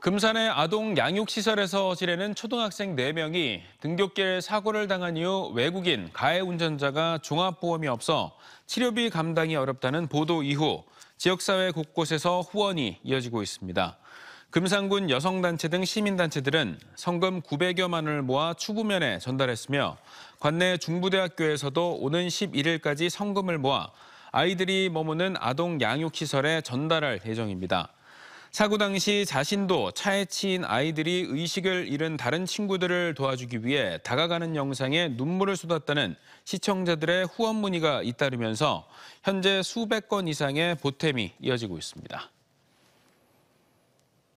금산의 아동 양육시설에서 지내는 초등학생 4명이 등굣길 사고를 당한 이후 외국인 가해 운전자가 종합보험이 없어 치료비 감당이 어렵다는 보도 이후 지역사회 곳곳에서 후원이 이어지고 있습니다. 금산군 여성단체 등 시민단체들은 성금 900여만 원을 모아 추부면에 전달했으며 관내 중부대학교에서도 오는 11일까지 성금을 모아 아이들이 머무는 아동 양육시설에 전달할 예정입니다. 사고 당시 자신도 차에 치인 아이들이 의식을 잃은 다른 친구들을 도와주기 위해 다가가는 영상에 눈물을 쏟았다는 시청자들의 후원 문의가 잇따르면서 현재 수백 건 이상의 보탬이 이어지고 있습니다.